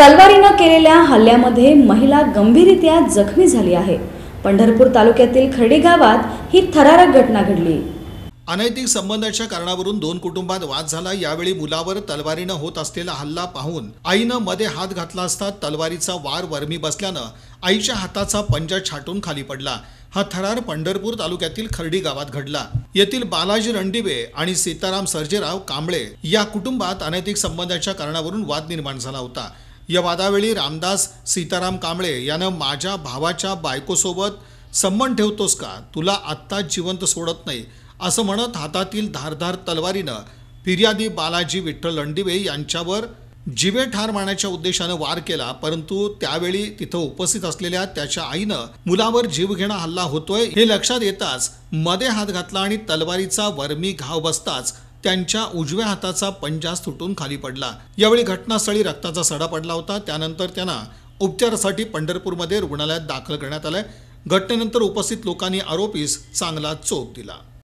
तलवारीनं केलेल्या हल्ल्यामध्ये महिला गंभीररित्या जखमी झाली आहे पंढरपूर तालुक्यातील खरडी गावात ही थरारक घटना घडली अनैतिक संबंधाच्या कारणावरून दोन कुटुंबात वाद झाला यावेळी मुलावर तलवारीनं होत असलेला हल्ला पाहून आईनं मध्ये हात घातला असता तलवारीचा वार वर्मी बसल्यानं आईच्या हाताचा पंजा छाटून खाली पडला हा थरार पंढरपूर तालुक्यातील खर्डी गावात घडला येथील बालाजी रणदिबे आणि सीताराम सर्जेराव कांबळे या कुटुंबात अनैतिक संबंधाच्या कारणावरून वाद निर्माण झाला होता या वादावेळी रामदास सीताराम कांबळे यानं माझ्या भावाच्या बायकोसोबत संबंध ठेवतोस का तुला आत्ताच जिवंत सोडत नाही असं म्हणत हातातील धारधार तलवारीनं फिर्यादी बालाजी विठ्ठल लंडिवे यांच्यावर जिवे ठार मारण्याच्या उद्देशानं वार केला परंतु त्यावेळी तिथं उपस्थित असलेल्या त्याच्या आईनं मुलावर जीवघेणा हल्ला होतोय हे लक्षात येताच मध्ये हात घातला आणि तलवारीचा वर्मी घाव बसताच त्यांच्या उजव्या हाताचा पंजा सुटून खाली पडला यावेळी घटनास्थळी रक्ताचा सडा पडला होता त्यानंतर त्यांना उपचारासाठी पंढरपूरमध्ये रुग्णालयात दाखल करण्यात आलं घटनेनंतर उपस्थित लोकांनी आरोपीस चांगला चोप दिला